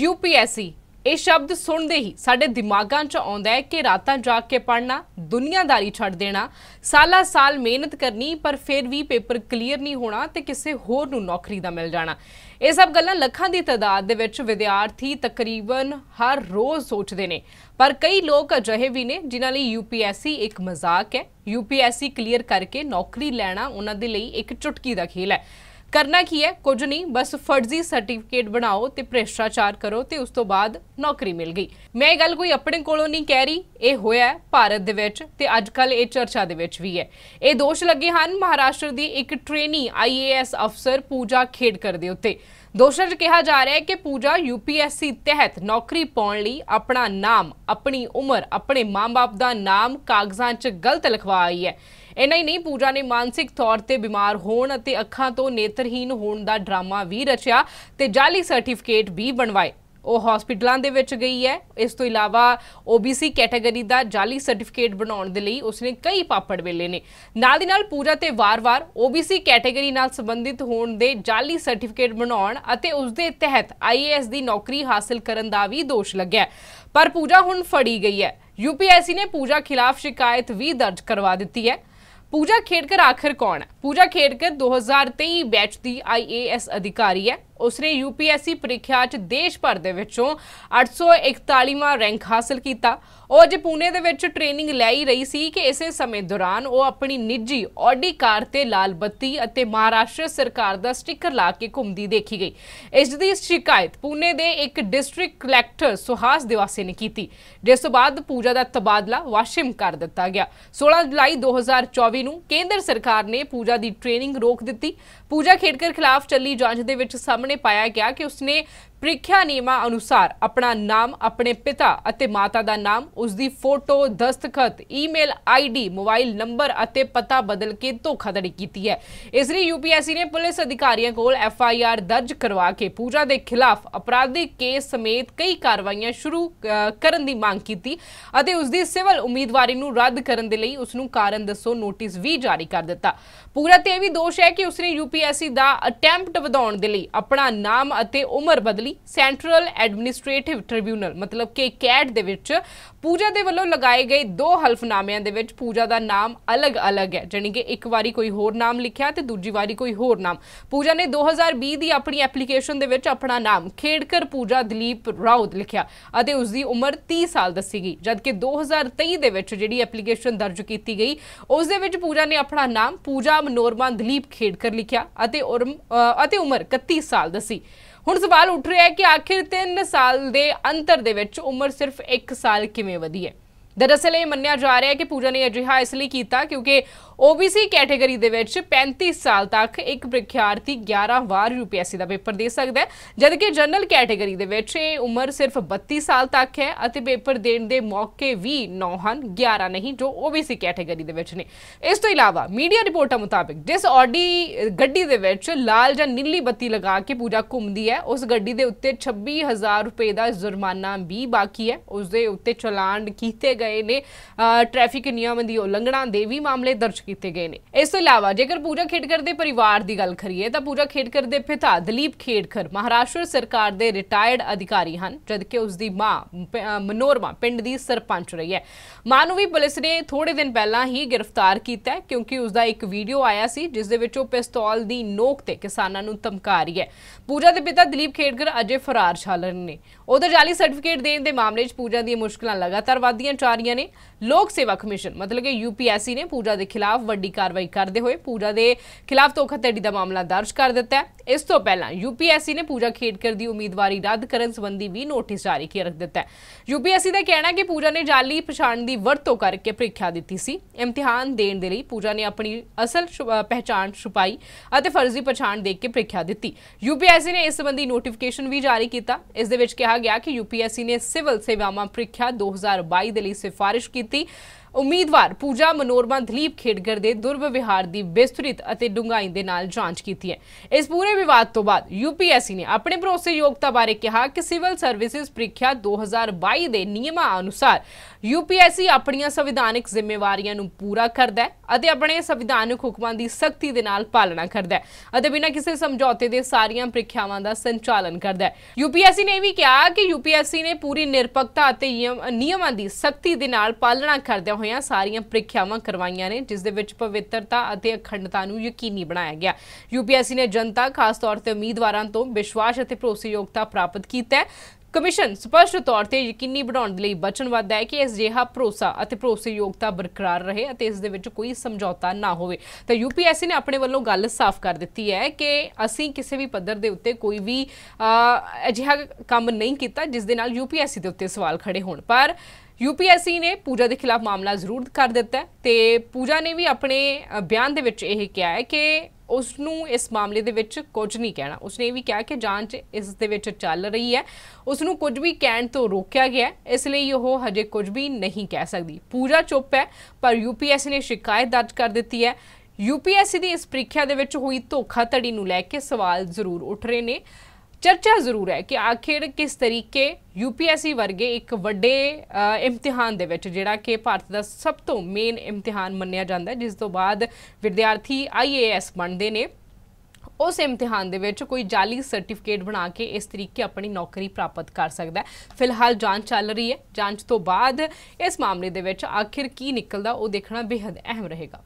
UPSC ਇਹ ਸ਼ਬਦ ਸੁਣਦੇ ਹੀ ਸਾਡੇ ਦਿਮਾਗਾਂ 'ਚ ਆਉਂਦਾ ਹੈ ਕਿ ਰਾਤਾਂ ਜਾਗ ਕੇ ਪੜਨਾ ਦੁਨੀਆਦਾਰੀ ਛੱਡ ਦੇਣਾ ਸਾਲਾ ਸਾਲ ਮਿਹਨਤ ਕਰਨੀ ਪਰ ਫਿਰ ਵੀ ਪੇਪਰ ਕਲੀਅਰ ਨਹੀਂ ਹੋਣਾ ਤੇ ਕਿਸੇ ਹੋਰ ਨੂੰ ਨੌਕਰੀ ਦਾ ਮਿਲ ਜਾਣਾ ਇਹ ਸਭ ਗੱਲਾਂ ਲੱਖਾਂ ਦੀ ਤਦਾਦ ਦੇ ਵਿੱਚ ਵਿਦਿਆਰਥੀ ਤਕਰੀਬਨ ਹਰ ਰੋਜ਼ ਸੋਚਦੇ ਨੇ ਪਰ ਕਈ ਲੋਕ ਅਜਿਹੇ ਵੀ ਨੇ ਜਿਨ੍ਹਾਂ ਲਈ ਯੂਪੀਐਸਸੀ ਇੱਕ ਮਜ਼ਾਕ ਹੈ ਯੂਪੀਐਸਸੀ ਕਲੀਅਰ ਕਰਕੇ ਨੌਕਰੀ ਲੈਣਾ ਉਹਨਾਂ ਦੇ ਲਈ ਇੱਕ ਚੁਟਕੀ ਦਾ ਖੇਲ ਹੈ ਕਰਨਾ ਕੀ ਹੈ ਕੁਝ ਨਹੀਂ ਬਸ ਫਰਜ਼ੀ ਸਰਟੀਫਿਕੇਟ ਬਣਾਓ ਤੇ ਭ੍ਰਿਸ਼ਟਾਚਾਰ ਕਰੋ ਤੇ ਉਸ ਤੋਂ ਬਾਅਦ ਨੌਕਰੀ ਮਿਲ ਗਈ ਮੈਂ ਇਹ ਗੱਲ ਕੋਈ ਆਪਣੇ ਕੋਲੋਂ ਨਹੀਂ ਕਹਿ ਰਹੀ ਇਹ ਹੋਇਆ ਭਾਰਤ ਦੇ ਵਿੱਚ ਤੇ ਅੱਜ ਕੱਲ ਇਹ ਚਰਚਾ ਦੇ ਵਿੱਚ ਵੀ ਹੈ ਇਹ ਦੋਸ਼ ਲੱਗੇ ਹਨ ਮਹਾਰਾਸ਼ਟਰ ਦੀ ਇੱਕ ਟ੍ਰੇਨੀ ਆਈਏਐਸ ਅਫਸਰ ਪੂਜਾ ਖੇਡਕਰ ਦੇ ਉੱਤੇ ਦੋਸ਼ਾਂ 'ਚ ਕਿਹਾ ਜਾ ਰਿਹਾ ਹੈ ਕਿ ਪੂਜਾ ਯੂਪੀਐਸਸੀ ਤਹਿਤ ਨੌਕਰੀ ਪਾਉਣ ਲਈ ਆਪਣਾ ਨਾਮ ਆਪਣੀ ਉਮਰ ਆਪਣੇ ਮਾਪੇ ਦਾ ਨਾਮ ਕਾਗਜ਼ਾਂ 'ਚ ਗਲਤ ਲਿਖਵਾ ਆਈ ਹੈ ਇੰਨਾ ਹੀ ਨਹੀਂ ਪੂਜਾ ਨੇ ਮਾਨਸਿਕ ਤੌਰ ਤੇ ਬਿਮਾਰ ਹੋਣ ਅਤੇ ਅੱਖਾਂ ਤੋਂ ਨੇਤਰਹੀਨ ਹੋਣ ਦਾ ਡਰਾਮਾ ਵੀ ਰਚਿਆ ਤੇ ਜਾਲੀ ਸਰਟੀਫਿਕੇਟ ਵੀ ਬਣਵਾਏ ਉਹ ਹਸਪੀਟਲਾਂ ਦੇ ਵਿੱਚ ਗਈ ਹੈ ਇਸ ਤੋਂ ਇਲਾਵਾ OBC ਕੈਟਾਗਰੀ ਦਾ ਜਾਲੀ ਸਰਟੀਫਿਕੇਟ ਬਣਾਉਣ ਦੇ ਲਈ ਉਸਨੇ ਕਈ ਪਾਪੜ ਵੇਲੇ ਨੇ ਨਾਲ ਦੀ ਨਾਲ ਪੂਜਾ ਤੇ ਵਾਰ-ਵਾਰ OBC ਕੈਟਾਗਰੀ ਨਾਲ ਸੰਬੰਧਿਤ ਹੋਣ ਦੇ ਜਾਲੀ ਸਰਟੀਫਿਕੇਟ ਬਣਾਉਣ ਅਤੇ ਉਸ ਦੇ ਤਹਿਤ IAS ਦੀ ਨੌਕਰੀ ਹਾਸਲ ਕਰਨ ਦਾ ਵੀ ਦੋਸ਼ ਲੱਗਿਆ ਪਰ ਪੂਜਾ ਹੁਣ ਫੜੀ ਗਈ ਹੈ यूपीएससी ने पूजा खिलाफ शिकायत भी दर्ज करवा दी है पूजा खेड़कर आखिर कौन है पूजा खेड़कर 2023 बैच दी आईएएस अधिकारी है ਉਸਨੇ ਯੂਪੀਐਸਸੀ ਪ੍ਰੀਖਿਆ 'ਚ ਦੇਸ਼ ਭਰ ਦੇ ਵਿੱਚੋਂ 841ਵਾਂ ਰੈਂਕ ਹਾਸਲ ਕੀਤਾ ਉਹ ਅੱਜ ਪੂਨੇ ਦੇ ਵਿੱਚ ਟ੍ਰੇਨਿੰਗ ਲੈ ਹੀ ਰਹੀ ਸੀ ਕਿ ਇਸੇ ਸਮੇਂ ਦੌਰਾਨ ਉਹ ਆਪਣੀ ਨਿੱਜੀ ਆਡੀ ਕਾਰ ਤੇ ਲਾਲ ਬੱਤੀ ਅਤੇ ਮਹਾਰਾਸ਼ਟਰ ਸਰਕਾਰ ਦਾ ਸਟicker ਲਾ ਕੇ ਘੁੰਮਦੀ ਦੇਖੀ ਗਈ ਇਸ ਦੀ ਸ਼ਿਕਾਇਤ ਪੂਨੇ ਦੇ ਇੱਕ ਡਿਸਟ੍ਰਿਕਟ ਕਲੈਕਟਰ ਸੁਹਾਸ ਦਿਵਾਸੇ ਨੇ ਕੀਤੀ ਜਿਸ ਤੋਂ ਬਾਅਦ ਪੂਜਾ ਦਾ ਤਬਾਦਲਾ ਵਾਸ਼ਿਮ ਕਰ ਦਿੱਤਾ ਗਿਆ 16 ਜੁਲਾਈ 2024 ਨੂੰ ਕੇਂਦਰ ਸਰਕਾਰ ਨੇ ਪੂਜਾ ਦੀ ਟ੍ਰੇਨਿੰਗ ਰੋਕ ਦਿੱਤੀ ਪੂਜਾ ਖੇੜਕਰ ਖਿਲਾਫ ਚੱਲੀ ਜਾਂਚ ਦੇ ਵਿੱਚ ਸਾਹਮਣੇ सामने पाया गया कि उसने ਪ੍ਰੀਖਿਆ ਨਿਯਮਾਂ ਅਨੁਸਾਰ ਆਪਣਾ ਨਾਮ ਆਪਣੇ ਪਿਤਾ ਅਤੇ ਮਾਤਾ ਦਾ ਨਾਮ ਉਸ ਦੀ ਫੋਟੋ ਦਸਤਖਤ ਈਮੇਲ ਆਈਡੀ ਮੋਬਾਈਲ ਨੰਬਰ ਅਤੇ ਪਤਾ ਬਦਲ ਕੇ ਧੋਖਾਧੜੀ ਕੀਤੀ ਹੈ ਇਸ ਲਈ ਯੂਪੀਐਸਸੀ ਨੇ ਪੁਲਿਸ ਅਧਿਕਾਰੀਆਂ ਕੋਲ ਐਫਆਈਆਰ ਦਰਜ ਕਰਵਾ ਕੇ ਪੂਜਾ ਦੇ ਖਿਲਾਫ ਅਪਰਾਧਿਕ ਕੇਸ ਸਮੇਤ ਕਈ ਕਾਰਵਾਈਆਂ ਸ਼ੁਰੂ ਕਰਨ ਦੀ ਮੰਗ ਕੀਤੀ ਅਤੇ ਉਸ ਦੀ ਸਿਵਲ ਉਮੀਦਵਾਰੀ ਨੂੰ ਰੱਦ ਕਰਨ ਦੇ ਲਈ ਉਸ ਨੂੰ ਕਾਰਨ ਦੱਸੋ ਨੋਟਿਸ ਵੀ ਜਾਰੀ ਕਰ ਦਿੱਤਾ ਪੂਰਾ ਤੇ ਇਹ ਵੀ ਦੋਸ਼ ਹੈ ਕਿ ਉਸ ਨੇ ਯੂਪੀਐਸਸੀ ਦਾ ਅਟੈਂਪਟ ਵਧਾਉਣ ਦੇ ਲਈ ਆਪਣਾ ਨਾਮ ਅਤੇ ਉਮਰ ਬਦਲੀ ਲਈ ਸੈਂਟਰਲ ਐਡਮਿਨਿਸਟ੍ਰੇਟਿਵ ਟ੍ਰਿਬਿਊਨਲ ਮਤਲਬ ਕਿ ਕੈਟ ਦੇ ਵਿੱਚ ਪੂਜਾ ਦੇ ਵੱਲੋਂ ਲਗਾਏ ਗਏ ਦੋ ਹਲਫਨਾਮਿਆਂ ਦੇ ਵਿੱਚ ਪੂਜਾ ਦਾ ਨਾਮ ਅਲੱਗ-ਅਲੱਗ ਹੈ ਜਾਨੀ ਕਿ ਇੱਕ ਵਾਰੀ ਕੋਈ ਹੋਰ ਨਾਮ ਲਿਖਿਆ ਤੇ ਦੂਜੀ ਵਾਰੀ ਕੋਈ ਹੋਰ ਨਾਮ ਪੂਜਾ ਨੇ 2020 ਦੀ ਆਪਣੀ ਐਪਲੀਕੇਸ਼ਨ ਦੇ ਵਿੱਚ ਆਪਣਾ ਨਾਮ ਖੇੜਕਰ ਪੂਜਾ ਦਲੀਪ ਰਾਉਤ ਲਿਖਿਆ ਅਤੇ ਉਸ ਦੀ ਉਮਰ 30 ਸਾਲ ਦੱਸੀ ਗਈ ਜਦਕਿ 2023 ਦੇ ਵਿੱਚ ਜਿਹੜੀ ਐਪਲੀਕੇਸ਼ਨ ਦਰਜ ਕੀਤੀ ਗਈ ਉਸ ਦੇ ਵਿੱਚ ਪੂਜਾ ਨੇ ਆਪਣਾ ਨਾਮ ਪੂਜਾ ਮਨੋਰਮਾ ਦਲੀਪ ਖੇੜਕਰ ਲਿਖਿਆ ਅਤੇ ਅਤੇ ਉਮਰ 31 ਸਾਲ ਦੱਸੀ ਹੁਣ ਸਵਾਲ ਉੱਠ ਰਿਹਾ ਹੈ ਕਿ ਆਖਿਰ 3 ਸਾਲ ਦੇ ਅੰਤਰ ਦੇ ਵਿੱਚ ਉਮਰ ਸਿਰਫ 1 ਸਾਲ ਕਿਵੇਂ ਵਧੀ ਹੈ ਦਰਅਸਲ ਇਹ ਮੰਨਿਆ ਜਾ ਰਿਹਾ ਹੈ ਕਿ ਪੂਜਾ ਨੇ ਅਜਿਹਾ ਇਸ ਲਈ ਕੀਤਾ ਕਿਉਂਕਿ OBC ਕੈਟਾਗਰੀ ਦੇ ਵਿੱਚ 35 ਸਾਲ ਤੱਕ ਇੱਕ ਪ੍ਰੀਖਿਆਰਥੀ 11 ਵਾਰ ਯੂਪੀਐਸਸੀ ਦਾ ਪੇਪਰ ਦੇ ਸਕਦਾ ਹੈ ਜਦਕਿ ਜਨਰਲ ਕੈਟਾਗਰੀ ਦੇ ਵਿੱਚ ਇਹ ਉਮਰ ਸਿਰਫ 32 ਸਾਲ ਤੱਕ ਹੈ ਅਤੇ ਪੇਪਰ ਦੇਣ ਦੇ ਮੌਕੇ ਵੀ 9 ਹਨ 11 ਨਹੀਂ ਜੋ OBC ਕੈਟਾਗਰੀ ਦੇ ਵਿੱਚ ਨੇ ਇਸ ਤੋਂ ਇਲਾਵਾ ਮੀਡੀਆ ਰਿਪੋਰਟਾਂ ਮੁਤਾਬਕ ਜਿਸ ਆਡੀ ਗੱਡੀ ਦੇ ਵਿੱਚ ਲਾਲ ਜਾਂ ਨੀਲੀ ਬੱਤੀ ਲਗਾ ਕੇ ਪੂਜਾ ਘੁੰਮਦੀ ਹੈ ਉਸ ਗੱਡੀ ਦੇ ਉੱਤੇ 26000 ਰੁਪਏ ਦਾ ਜੁਰਮਾਨਾ ਵੀ ਬਾਕੀ ਹੈ ਉਸ ਦੇ ਉੱਤੇ ਚਲਾਨ ਕੀਤੇ ਗਏ ਨੇ ਟ੍ਰੈਫਿਕ ਨਿਯਮਾਂ ਦੀ ਉਲੰਘਣਾ ਦੇ ਵੀ ਮਾਮਲੇ ਦਰਜ ਕੀਤੇ ਗਏ ਨੇ ਇਸ ਤੋਂ ਇਲਾਵਾ ਜੇਕਰ ਪੂਜਾ ਖੇਡਕਰ ਦੇ ਪਰਿਵਾਰ ਦੀ ਗੱਲ ਕਰੀਏ ਤਾਂ ਪੂਜਾ ਖੇਡਕਰ ਦੇ ਪਿਤਾ ਦਲੀਪ ਖੇਡਕਰ ਮਹਾਰਾਸ਼ਟਰ ਸਰਕਾਰ ਦੇ ਰਿਟਾਇਰਡ ਅਧਿਕਾਰੀ ਹਨ ਜਦਕਿ ਉਸ ਦੀ ਮਾਂ ਮਨੋਰਮਾ ਪਿੰਡ ਦੀ ਸਰਪੰਚ ਰਹੀ ਹੈ ਮਾਂ ਨੂੰ ਵੀ ਪੁਲਿਸ ਨੇ ਥੋੜੇ ਦਿਨ ਪਹਿਲਾਂ ਹੀ ਗ੍ਰਿਫਤਾਰ ਕੀਤਾ ਹੈ ਕਿਉਂਕਿ ਉਸ ਦਾ ਇੱਕ ਵੀਡੀਓ ਆਇਆ ਸੀ ਜਿਸ ਦੇ ਵਿੱਚ ਉਹ ਪਿਸਤੌਲ ਦੀ ਨੋਕ ਤੇ ਕਿਸਾਨਾਂ ਨੂੰ ਧਮਕਾ ਰਹੀ ਹੈ ਪੂਜਾ ਦੇ ਪਿਤਾ ਦਲੀਪ ਖੇਡਕਰ ਅਜੇ ਫਰਾਰ ਛਾਲਰ ਨੇ ਉਧਰ ਜਾਲੀ ਸਰਟੀਫਿਕੇਟ ਦੇਣ ਦੇ ਮਾਮਲੇ 'ਚ ਪੂਜਾ ਦੀਆਂ ਮੁਸ਼ਕਲਾਂ ਲਗਾਤਾਰ ਵਧਦੀਆਂ ਜਾ ਰਹੀਆਂ ਨੇ ਲੋਕ ਸੇਵਾ ਕਮਿਸ਼ਨ ਮਤਲਬ ਕਿ ਯੂਪੀਐਸਸੀ ਨੇ ਪੂਜਾ ਦੇ ਖਿਲਾਫ ਖਿਲਾਫ ਵੱਡੀ ਕਾਰਵਾਈ ਕਰਦੇ ਹੋਏ ਪੂਜਾ ਦੇ ਖਿਲਾਫ ਧੋਖਾਧੜੀ ਦਾ ਮਾਮਲਾ ਦਰਜ ਕਰ ਦਿੱਤਾ ਹੈ ਇਸ ਤੋਂ ਪਹਿਲਾਂ ਯੂਪੀਐਸਸੀ ਨੇ ਪੂਜਾ ਖੇਡਕਰ ਦੀ ਉਮੀਦਵਾਰੀ ਰੱਦ ਕਰਨ ਸੰਬੰਧੀ ਵੀ ਨੋਟਿਸ ਜਾਰੀ ਕਰ ਰੱਖ ਦਿੱਤਾ ਹੈ ਯੂਪੀਐਸਸੀ ਦਾ ਕਹਿਣਾ ਹੈ ਕਿ ਪੂਜਾ ਨੇ ਜਾਲੀ ਪਛਾਣ ਦੀ ਵਰਤੋਂ ਕਰਕੇ ਪ੍ਰੀਖਿਆ ਦਿੱਤੀ ਸੀ ਇਮਤਿਹਾਨ ਦੇਣ ਦੇ ਲਈ ਪੂਜਾ ਨੇ ਆਪਣੀ ਅਸਲ ਪਹਿਚਾਣ ਛੁਪਾਈ ਅਤੇ ਫਰਜ਼ੀ ਪਛਾਣ ਦੇ ਕੇ ਪ੍ਰੀਖਿਆ ਦਿੱਤੀ ਯੂਪੀਐਸਸੀ ਨੇ ਇਸ ਸੰਬੰਧੀ ਨੋਟੀਫਿਕੇਸ਼ਨ ਵੀ ਜਾਰੀ ਕੀਤਾ ਇਸ ਦੇ ਵਿੱਚ ਕਿਹਾ ਗਿਆ ਕਿ ਯੂਪੀਐਸਸੀ ਨੇ ਸਿਵਲ ਸੇਵਾਵਾਂ ਪ੍ਰੀਖਿਆ 2022 ਦੇ ਲਈ ਸਿਫਾਰਿਸ਼ ਕੀਤੀ ਉਮੀਦਵਾਰ ਪੂਜਾ ਮਨੋਰਮਾ ਦਲੀਪ ਖੇਡਗਰ ਦੇ ਦੁਰਵਿਵਹਾਰ ਦੀ ਵਿਸਤ੍ਰਿਤ ਅਤੇ ਡੂੰਘਾਈ ਦੇ ਨਾਲ ਜਾਂਚ ਕੀਤੀ ਹੈ ਇਸ ਪੂਰੇ ਵਿਵਾਦ ਤੋਂ ਬਾਅਦ ਯੂਪੀਐਸਸੀ ਨੇ ਆਪਣੇ ਭਰੋਸੇਯੋਗਤਾ ਬਾਰੇ ਕਿਹਾ ਕਿ ਸਿਵਲ ਸਰਵਿਸਿਜ਼ ਪ੍ਰੀਖਿਆ 2022 ਦੇ ਨਿਯਮਾਂ ਅਨੁਸਾਰ ਯੂਪੀਐਸਸੀ ਆਪਣੀਆਂ ਸੰਵਿਧਾਨਿਕ ਜ਼ਿੰਮੇਵਾਰੀਆਂ ਨੂੰ ਪੂਰਾ ਕਰਦਾ ਹੈ ਅਤੇ ਆਪਣੇ ਸੰਵਿਧਾਨਕ ਹੁਕਮਾਂ ਦੀ ਸਖਤੀ ਦੇ ਨਾਲ ਪਾਲਣਾ ਕਰਦਾ ਹੈ ਅਤੇ ਬਿਨਾਂ ਕਿਸੇ ਸਮਝੌਤੇ ਦੇ ਸਾਰੀਆਂ ਪ੍ਰੀਖਿਆਵਾਂ ਦਾ ਸੰਚਾਲਨ ਕਰਦਾ ਹੈ ਯੂਪੀਐਸਸੀ ਨੇ ਵੀ ਕਿਹਾ ਕਿ ਯੂਪੀਐਸਸੀ ਨੇ ਪੂਰੀ ਨਿਰਪੱਖਤਾ ਅਤੇ ਨਿਯਮਾਂ ਦੀ ਸਖਤੀ ਦੇ ਨਾਲ ਪਾਲਣਾ ਕਰਦਿਆਂ ਹੋਇਆਂ ਸਾਰੀਆਂ ਪ੍ਰੀਖਿਆਵਾਂ ਕਰਵਾਈਆਂ ਨੇ ਜਿਸ ਦੇ ਵਿੱਚ ਪਵਿੱਤਰਤਾ ਅਤੇ ਅਖੰਡਤਾ ਨੂੰ ਯਕੀਨੀ ਬਣਾਇਆ ਗਿਆ ਯੂਪੀਐਸਸੀ ਨੇ ਜਨਤਾ ਖਾਸ ਤੌਰ ਤੇ ਉਮੀਦਵਾਰਾਂ ਤੋਂ ਵਿਸ਼ਵਾਸ ਅਤੇ ਭਰੋਸੇਯੋਗਤਾ ਪ੍ਰਾਪਤ ਕੀਤਾ ਹੈ ਕਮਿਸ਼ਨ ਸਪਸ਼ਟ ਤੌਰ ਤੇ ਯਕੀਨੀ ਬਣਾਉਣ ਦੇ ਲਈ ਵਚਨਬੱਧ ਹੈ ਕਿ ਇਸ ਜਿਹਾ ਭਰੋਸਾ ਅਤੇ ਭਰੋਸੇਯੋਗਤਾ ਬਰਕਰਾਰ ਰਹੇ ਅਤੇ ਇਸ ਦੇ ਵਿੱਚ ਕੋਈ ਸਮਝੌਤਾ ਨਾ ਹੋਵੇ ਤਾਂ ਯੂਪੀਐਸਸੀ ਨੇ ਆਪਣੇ ਵੱਲੋਂ ਗੱਲ ਸਾਫ਼ ਕਰ ਦਿੱਤੀ ਹੈ ਕਿ ਅਸੀਂ ਕਿਸੇ ਵੀ ਪੱਧਰ ਦੇ ਉੱਤੇ ਕੋਈ ਵੀ ਅਜਿਹਾ ਕੰਮ ਨਹੀਂ ਕੀਤਾ ਜਿਸ ਦੇ ਨਾਲ ਯੂਪੀਐਸਸੀ ਦੇ ਉੱਤੇ ਸਵਾਲ ਖੜੇ ਹੋਣ ਪਰ ਯੂਪੀਐਸਸੀ ਨੇ ਪੂਜਾ ਦੇ ਖਿਲਾਫ ਮਾਮਲਾ ਜ਼ਰੂਰ ਕਰ ਦਿੱਤਾ ਤੇ ਪੂਜਾ ਨੇ ਵੀ ਆਪਣੇ ਬਿਆਨ ਦੇ ਵਿੱਚ ਇਹ ਕਿਹਾ ਹੈ ਕਿ ਉਸ ਨੂੰ ਇਸ ਮਾਮਲੇ ਦੇ ਵਿੱਚ ਕੁਝ ਨਹੀਂ ਕਹਿਣਾ ਉਸਨੇ ਇਹ ਵੀ ਕਿਹਾ ਕਿ ਜਾਂਚ ਇਸ ਦੇ ਵਿੱਚ ਚੱਲ ਰਹੀ ਹੈ ਉਸ ਨੂੰ ਕੁਝ ਵੀ ਕਹਿਣ ਤੋਂ ਰੋਕਿਆ ਗਿਆ ਇਸ ਲਈ ਉਹ ਹਜੇ ਕੁਝ ਵੀ ਨਹੀਂ ਕਹਿ ਸਕਦੀ ਪੂਰਾ ਚੁੱਪ ਹੈ ਪਰ ਯੂਪੀਐਸਸੀ ਨੇ ਸ਼ਿਕਾਇਤ ਦਰਜ ਕਰ ਦਿੱਤੀ ਹੈ ਯੂਪੀਐਸਸੀ ਦੀ ਇਸ ਪ੍ਰੀਖਿਆ ਦੇ ਵਿੱਚ ਹੋਈ ਧੋਖਾਧੜੀ ਨੂੰ ਲੈ ਕੇ ਸਵਾਲ ਜ਼ਰੂਰ ਉੱਠ ਰਹੇ ਨੇ ਚਰਚਾ ਜ਼ਰੂਰ ਹੈ ਕਿ ਆਖਿਰ ਕਿਸ ਤਰੀਕੇ ਯੂਪੀਐਸਸੀ ਵਰਗੇ ਇੱਕ ਵੱਡੇ ਇਮਤਿਹਾਨ ਦੇ ਵਿੱਚ ਜਿਹੜਾ ਕਿ ਭਾਰਤ ਦਾ ਸਭ ਤੋਂ ਮੇਨ ਇਮਤਿਹਾਨ ਮੰਨਿਆ ਜਾਂਦਾ ਹੈ ਜਿਸ ਤੋਂ ਬਾਅਦ ਵਿਦਿਆਰਥੀ ਆਈਏਐਸ ਬਣਦੇ ਨੇ ਉਸ ਇਮਤਿਹਾਨ ਦੇ ਵਿੱਚ ਕੋਈ ਜਾਲੀ ਸਰਟੀਫਿਕੇਟ ਬਣਾ ਕੇ ਇਸ ਤਰੀਕੇ ਆਪਣੀ ਨੌਕਰੀ ਪ੍ਰਾਪਤ ਕਰ ਸਕਦਾ ਹੈ ਫਿਲਹਾਲ ਜਾਂਚ ਚੱਲ ਰਹੀ ਹੈ ਜਾਂਚ ਤੋਂ ਬਾਅਦ ਇਸ ਮਾਮਲੇ ਦੇ ਵਿੱਚ ਆਖਿਰ ਕੀ ਨਿਕਲਦਾ ਉਹ ਦੇਖਣਾ ਬੇहद ਅਹਿਮ ਰਹੇਗਾ